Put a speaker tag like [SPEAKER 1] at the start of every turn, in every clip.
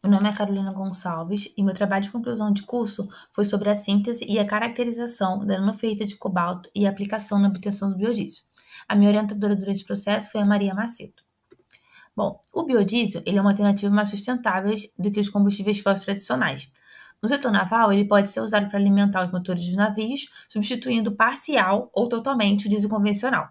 [SPEAKER 1] Meu nome é Carolina Gonçalves e meu trabalho de conclusão de curso foi sobre a síntese e a caracterização da nanofeita de cobalto e a aplicação na obtenção do biodiesel. A minha orientadora durante o processo foi a Maria Macedo. Bom, o biodiesel ele é uma alternativa mais sustentável do que os combustíveis fósseis tradicionais. No setor naval, ele pode ser usado para alimentar os motores dos navios, substituindo parcial ou totalmente o diesel convencional.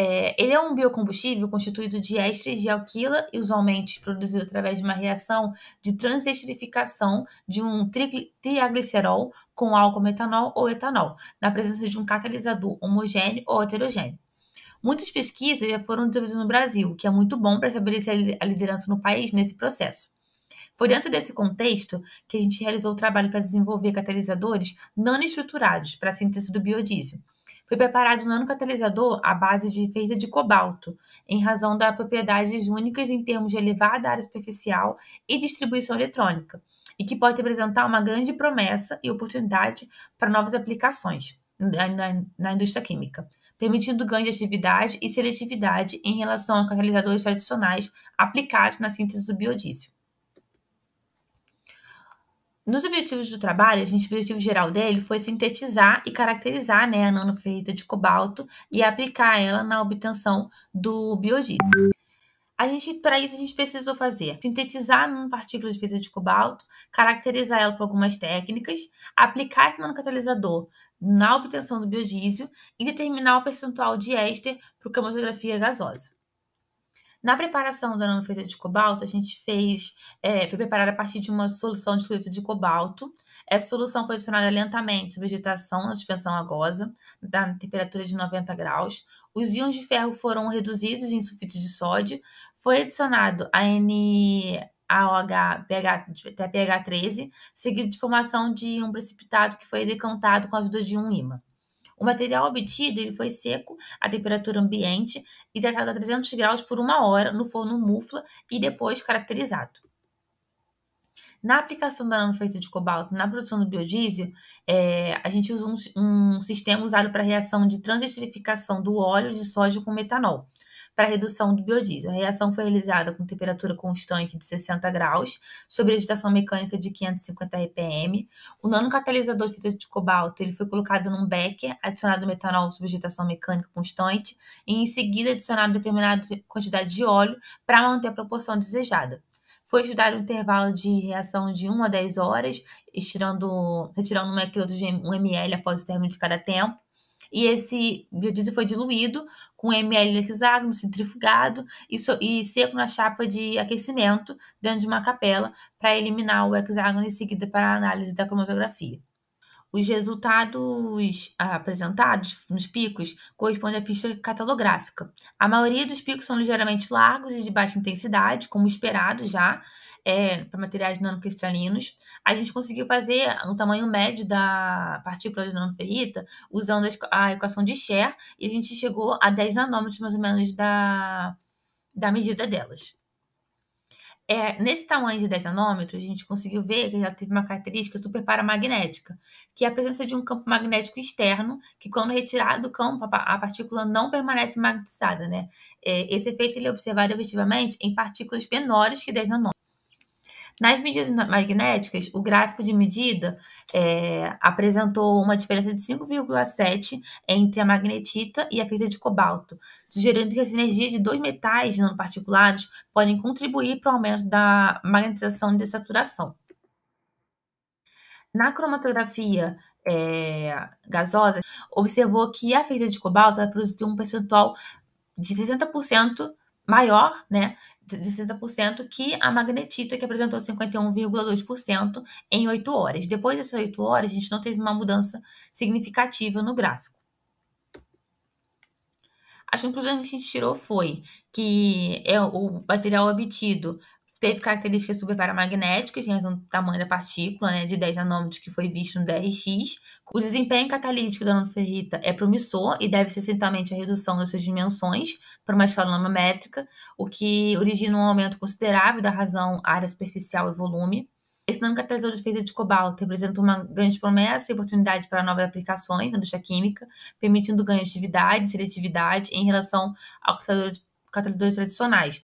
[SPEAKER 1] É, ele é um biocombustível constituído de ésteres de alquila, usualmente produzido através de uma reação de transesterificação de um triaglicerol com álcool metanol ou etanol, na presença de um catalisador homogêneo ou heterogêneo. Muitas pesquisas já foram desenvolvidas no Brasil, o que é muito bom para estabelecer a liderança no país nesse processo. Foi dentro desse contexto que a gente realizou o trabalho para desenvolver catalisadores nanoestruturados para a síntese do biodiesel foi preparado um nanocatalisador à base de feita de cobalto, em razão das propriedades únicas em termos de elevada área superficial e distribuição eletrônica, e que pode apresentar uma grande promessa e oportunidade para novas aplicações na, na, na indústria química permitindo ganho de atividade e seletividade em relação a catalisadores tradicionais aplicados na síntese do biodiesel. Nos objetivos do trabalho, a gente, o objetivo geral dele foi sintetizar e caracterizar né, a nanoferrita de cobalto e aplicar ela na obtenção do biodízio. A gente, para isso, a gente precisou fazer sintetizar nanopartículas de feita de cobalto, caracterizar ela por algumas técnicas, aplicar esse nanocatalisador na obtenção do biodiesel e determinar o percentual de éster para cromatografia gasosa. Na preparação da nanofeita de cobalto, a gente fez, é, foi preparada a partir de uma solução de cloreto de cobalto. Essa solução foi adicionada lentamente sob vegetação na suspensão aquosa, na temperatura de 90 graus. Os íons de ferro foram reduzidos em sulfito de sódio. Foi adicionado a NaOH pH, até pH 13, seguido de formação de um precipitado que foi decantado com a ajuda de um ímã. O material obtido ele foi seco à temperatura ambiente e tratado a 300 graus por uma hora no forno mufla e depois caracterizado. Na aplicação da nanofeita de cobalto na produção do biodiesel, é, a gente usa um, um sistema usado para a reação de transesterificação do óleo de soja com metanol para redução do biodiesel. A reação foi realizada com temperatura constante de 60 graus, sobre agitação mecânica de 550 RPM. O nanocatalisador de de cobalto ele foi colocado num becker, adicionado metanol sob agitação mecânica constante e em seguida adicionado determinada quantidade de óleo para manter a proporção desejada foi estudado um intervalo de reação de 1 a 10 horas, estirando, retirando um 1 ml após o término de cada tempo e esse biodiesel foi diluído com ml hexágono, centrifugado e, so, e seco na chapa de aquecimento dentro de uma capela para eliminar o hexágono em seguida para a análise da cromatografia. Os resultados ah, apresentados nos picos correspondem à pista catalográfica. A maioria dos picos são ligeiramente largos e de baixa intensidade, como esperado já, é, para materiais nanocristalinos. A gente conseguiu fazer o um tamanho médio da partícula de nanoferrita usando a equação de Scher e a gente chegou a 10 nanômetros mais ou menos da, da medida delas. É, nesse tamanho de 10 nanômetros, a gente conseguiu ver que ela teve uma característica super paramagnética, que é a presença de um campo magnético externo, que quando retirado do campo, a partícula não permanece magnetizada, né? É, esse efeito ele é observado efetivamente em partículas menores que 10 nanômetros. Nas medidas magnéticas, o gráfico de medida é, apresentou uma diferença de 5,7 entre a magnetita e a fita de cobalto, sugerindo que a sinergia de dois metais nanoparticulares podem contribuir para o aumento da magnetização e desaturação. Na cromatografia é, gasosa, observou que a fita de cobalto produziu um percentual de 60% maior, né, de 60%, que a magnetita, que apresentou 51,2% em 8 horas. Depois dessas 8 horas, a gente não teve uma mudança significativa no gráfico. As conclusões que a gente tirou foi que é o material obtido teve características superparamagnéticas em razão do tamanho da partícula, né, de 10 nanômetros que foi visto no DRX. O desempenho catalítico da nanoferrita é promissor e deve-se essencialmente a redução das suas dimensões para uma escala nanométrica, o que origina um aumento considerável da razão área superficial e volume. Esse nanocatalisador de feita de cobalto representa uma grande promessa e oportunidade para novas aplicações na indústria química, permitindo ganhos de atividade e seletividade em relação ao catalisador de catalisadores tradicionais,